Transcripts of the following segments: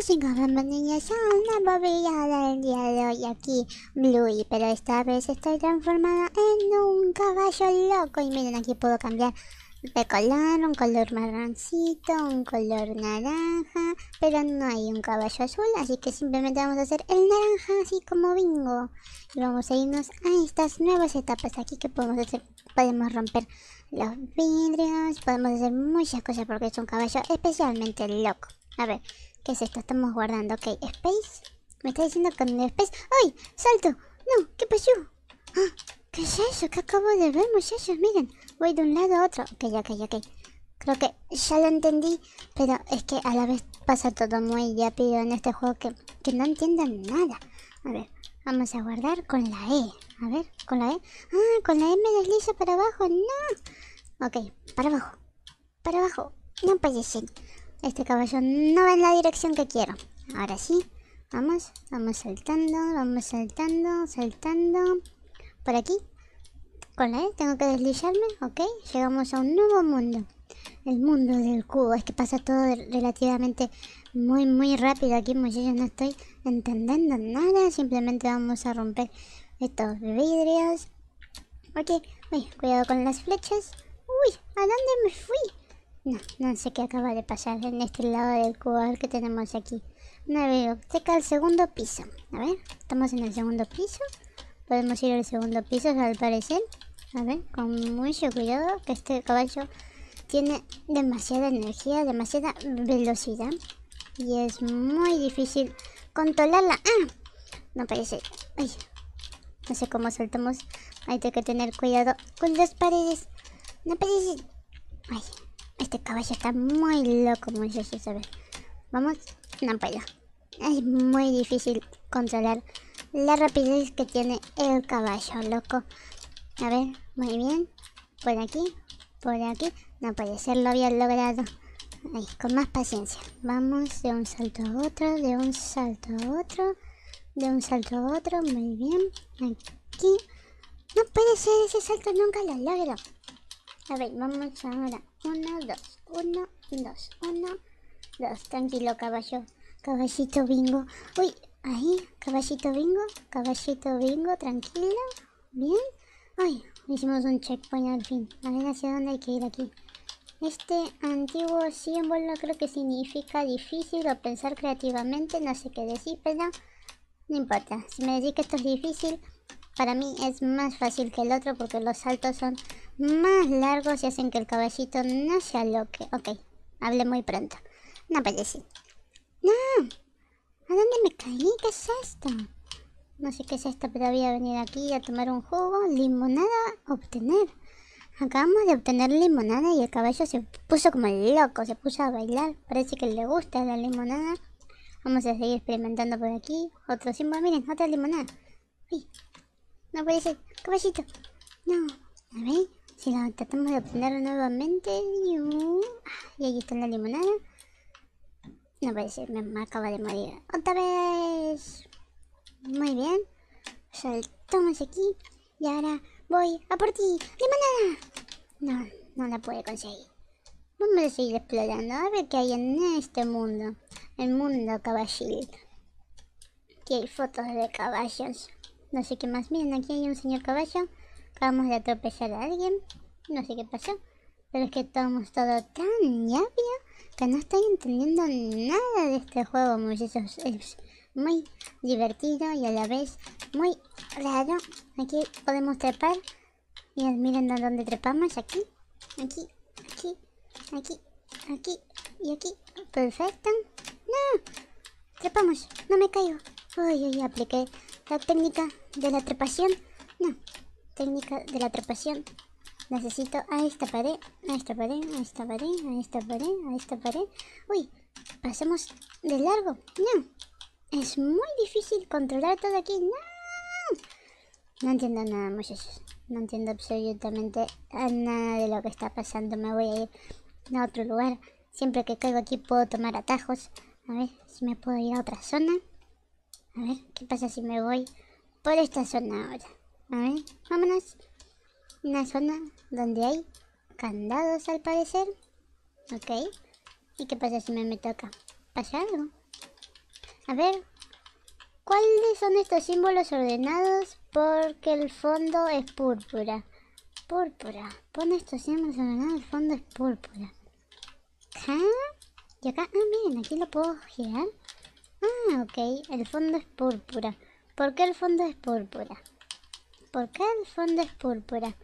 que chicos, niños, a una bobillada del día de hoy aquí Bluey Pero esta vez estoy transformada en un caballo loco Y miren aquí puedo cambiar de color, un color marroncito, un color naranja Pero no hay un caballo azul, así que simplemente vamos a hacer el naranja así como bingo Y vamos a irnos a estas nuevas etapas aquí que podemos hacer Podemos romper los vidrios, podemos hacer muchas cosas porque es un caballo especialmente loco a ver, ¿Qué es esto? Estamos guardando. Ok, Space. Me está diciendo con Space. ¡Ay! ¡Salto! ¡No! ¿Qué pasó? ¡Ah! ¿Qué es eso? ¿Qué acabo de ver, muchachos? Miren, voy de un lado a otro. Ok, ok, ok. Creo que ya lo entendí, pero es que a la vez pasa todo muy rápido en este juego que, que no entiendan nada. A ver, vamos a guardar con la E. A ver, con la E. Ah, con la E me deslizo para abajo. ¡No! Ok, para abajo. Para abajo. No puede este caballo no va en la dirección que quiero. Ahora sí. Vamos, vamos saltando, vamos saltando, saltando. Por aquí. Con la E tengo que deslizarme, ok. Llegamos a un nuevo mundo. El mundo del cubo. Es que pasa todo relativamente muy, muy rápido aquí, ya No estoy entendiendo nada. Simplemente vamos a romper estos vidrios. Ok, cuidado con las flechas. Uy, ¿a dónde me fui? No, no sé qué acaba de pasar en este lado del cuadro que tenemos aquí. Una biblioteca al segundo piso. A ver, estamos en el segundo piso. Podemos ir al segundo piso al parecer. A ver, con mucho cuidado que este caballo tiene demasiada energía, demasiada velocidad. Y es muy difícil controlarla. ¡Ah! No parece... Ay, no sé cómo saltamos. Hay que tener cuidado con las paredes. No parece... Ay, este caballo está muy loco, muchachos, ¿sabes? Vamos, no puedo. Es muy difícil controlar la rapidez que tiene el caballo, loco. A ver, muy bien. Por aquí, por aquí. No puede ser, lo había logrado. con más paciencia. Vamos de un salto a otro, de un salto a otro, de un salto a otro. Muy bien. Aquí. No puede ser ese salto, nunca lo logro. A ver, vamos ahora. Uno, dos, uno, dos, uno, dos. Tranquilo, caballo. Caballito bingo. Uy, ahí. Caballito bingo. Caballito bingo, tranquilo. Bien. Ay, hicimos un checkpoint al fin. A ver hacia dónde hay que ir aquí. Este antiguo símbolo creo que significa difícil o pensar creativamente, no sé qué decir, pero no importa. Si me decís que esto es difícil, para mí es más fácil que el otro porque los saltos son más largos y hacen que el caballito no se aloque. Ok, hable muy pronto. No parece pues, ¡No! ¿A dónde me caí? ¿Qué es esto? No sé qué es esto, pero voy a venir aquí a tomar un jugo. Limonada obtener. Acabamos de obtener limonada y el caballo se puso como loco, se puso a bailar. Parece que le gusta la limonada. Vamos a seguir experimentando por aquí. Otro símbolo, miren, otra limonada. Uy, no puede ser. Caballito. No, ¿la ven? Si lo tratamos de obtener nuevamente. Y ahí está la limonada. No puede ser, me acaba de morir. ¡Otra vez! Muy bien. Saltamos aquí. Y ahora voy a por ti. ¡Limonada! No, no la pude conseguir. Vamos a seguir explorando. A ver qué hay en este mundo. El mundo caballito Aquí hay fotos de caballos. No sé qué más. Miren, aquí hay un señor caballo. Acabamos de atropellar a alguien. No sé qué pasó. Pero es que estamos todo tan rápido que no estoy entendiendo nada de este juego, muchachos. Es muy divertido y a la vez muy raro. Aquí podemos trepar. Y miren a dónde trepamos. Aquí, aquí, aquí, aquí, aquí y aquí. Perfecto. ¡No! Trepamos. No me caigo. Uy, uy, apliqué la técnica de la trepación. No, Técnica de la atrapación. Necesito a esta pared, a esta pared, a esta pared, a esta pared, a esta pared. Uy, ¿pasamos de largo. No, es muy difícil controlar todo aquí. No, no entiendo nada, muchachos. No entiendo absolutamente nada de lo que está pasando. Me voy a ir a otro lugar. Siempre que caigo aquí puedo tomar atajos. A ver si me puedo ir a otra zona. A ver, ¿qué pasa si me voy por esta zona ahora? A vámonos. Una zona donde hay candados al parecer. Ok. ¿Y qué pasa si me toca? ¿Pasa algo? A ver. ¿Cuáles son estos símbolos ordenados? Porque el fondo es púrpura. Púrpura. Pon estos símbolos ordenados, el fondo es púrpura. Y acá. Ah, miren, aquí lo puedo girar. Ah, ok. El fondo es púrpura. ¿Por qué el fondo es púrpura? ¿Por qué el fondo es púrpura?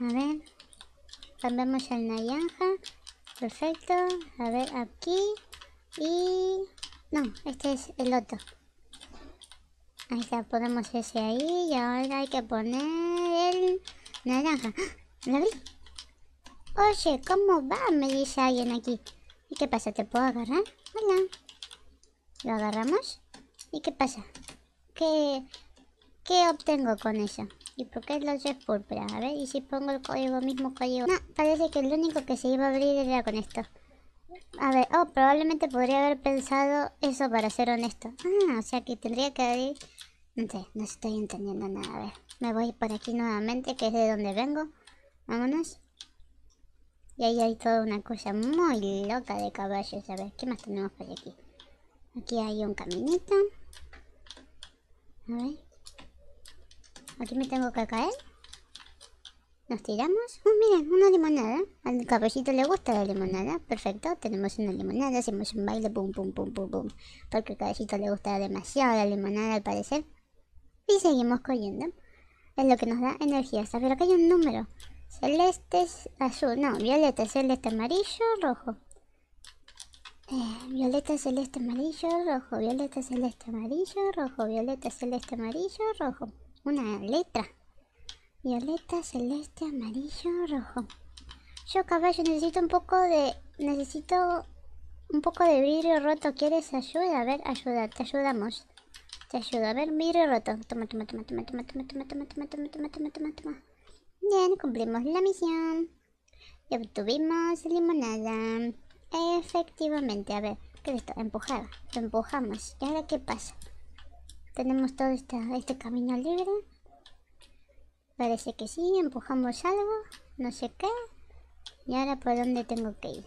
A ver, cambiamos el naranja. Perfecto. A ver, aquí. Y... No, este es el otro. Ahí está, ponemos ese ahí. Y ahora hay que poner el naranja. ¿Lo vi! Oye, ¿cómo va? Me dice alguien aquí. ¿Y qué pasa? ¿Te puedo agarrar? Hola. ¿Lo agarramos? ¿Y qué pasa? ¿Qué, qué obtengo con eso? ¿Y por qué los es púrpura? A ver, ¿y si pongo el código mismo código? No, parece que el único que se iba a abrir era con esto. A ver, oh, probablemente podría haber pensado eso para ser honesto. Ah, o sea que tendría que abrir... No sé, no estoy entendiendo nada. A ver, me voy por aquí nuevamente, que es de donde vengo. Vámonos. Y ahí hay toda una cosa muy loca de caballos. A ver, ¿qué más tenemos por aquí? Aquí hay un caminito. A ver. Aquí me tengo que caer. Nos tiramos. Oh, miren, una limonada. Al cabecito le gusta la limonada. Perfecto, tenemos una limonada, hacemos un baile, pum, pum, pum, pum, pum. Porque al cabecito le gusta demasiado la limonada, al parecer. Y seguimos corriendo. Es lo que nos da energía. pero acá hay un número. Celeste, azul, no, eh, violeta, celeste, amarillo, rojo. violeta, celeste, amarillo, rojo, violeta, celeste, amarillo, rojo, violeta, celeste, amarillo, rojo una letra. Violeta, celeste, amarillo, rojo. Yo caballo necesito un poco de... Necesito un poco de vidrio roto. ¿Quieres ayuda? A ver, ayuda, te ayudamos. Te ayudo. A ver, vidrio roto. Toma, toma, toma, toma, toma, toma, toma, toma, toma, toma, toma, toma, toma, toma. Bien, cumplimos la misión. Y obtuvimos limonada. Efectivamente, a ver, ¿qué es esto? Empujar. Lo empujamos. ¿Y ahora qué pasa? Tenemos todo este, camino libre. Parece que sí, empujamos algo, no sé qué. Y ahora por dónde tengo que ir.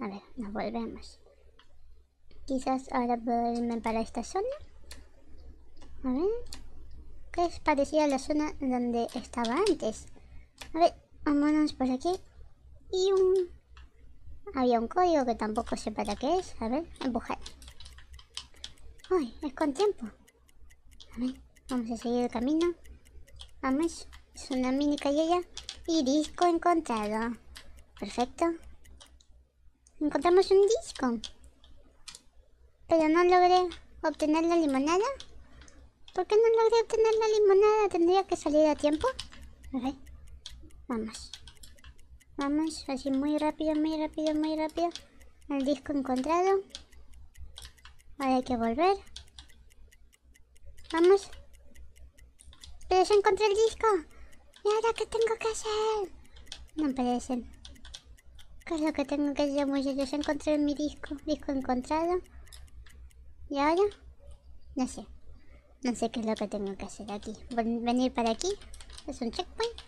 A ver, nos volvemos. Quizás ahora puedo irme para esta zona. A ver. Que es parecida a la zona donde estaba antes. A ver, vámonos por aquí. Y un... Había un código que tampoco sé para qué es. A ver, empujar. Ay, es con tiempo vamos a seguir el camino. Vamos. Es una mini calleja. Y disco encontrado. Perfecto. Encontramos un disco. Pero no logré obtener la limonada. ¿Por qué no logré obtener la limonada? ¿Tendría que salir a tiempo? Vamos. Vamos, así muy rápido, muy rápido, muy rápido. El disco encontrado. Ahora hay que volver. Vamos. Pero ya encontré el disco. ¿Y ahora qué tengo que hacer? No parece. ¿Qué es lo que tengo que hacer, pues yo Ya encontré mi disco. Disco encontrado. ¿Y ahora? No sé. No sé qué es lo que tengo que hacer aquí. Venir para aquí. Es un checkpoint.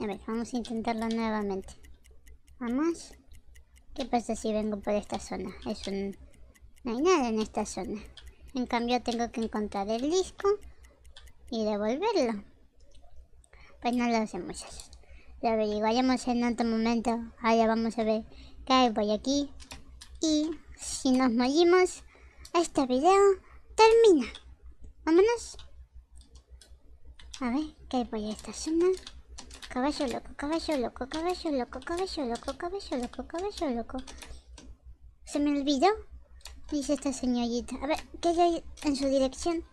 A ver, vamos a intentarlo nuevamente. Vamos. ¿Qué pasa si vengo por esta zona? Es un... No hay nada en esta zona. En cambio tengo que encontrar el disco y devolverlo. Pues no lo hacemos Lo averiguaremos en otro momento. Ahora vamos a ver qué voy aquí. Y si nos morimos, este video termina. Vámonos. A ver, ¿qué hay por esta zona? Caballo loco, caballo loco, caballo loco, caballo loco, caballo loco, caballo loco. ¿Se me olvidó? Dice esta señorita. A ver, ¿qué hay en su dirección?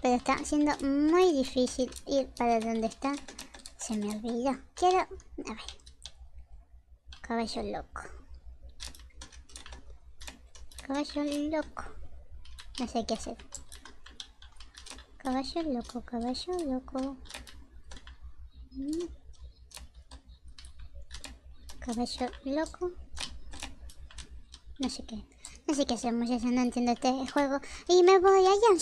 Pero está siendo muy difícil ir para donde está. Se me olvidó. Quiero... A ver. Caballo loco. Caballo loco. No sé qué hacer. Caballo loco, caballo loco. Mm. Caballo loco no sé qué. No sé qué hacemos, ya no entiendo este juego. Y me voy a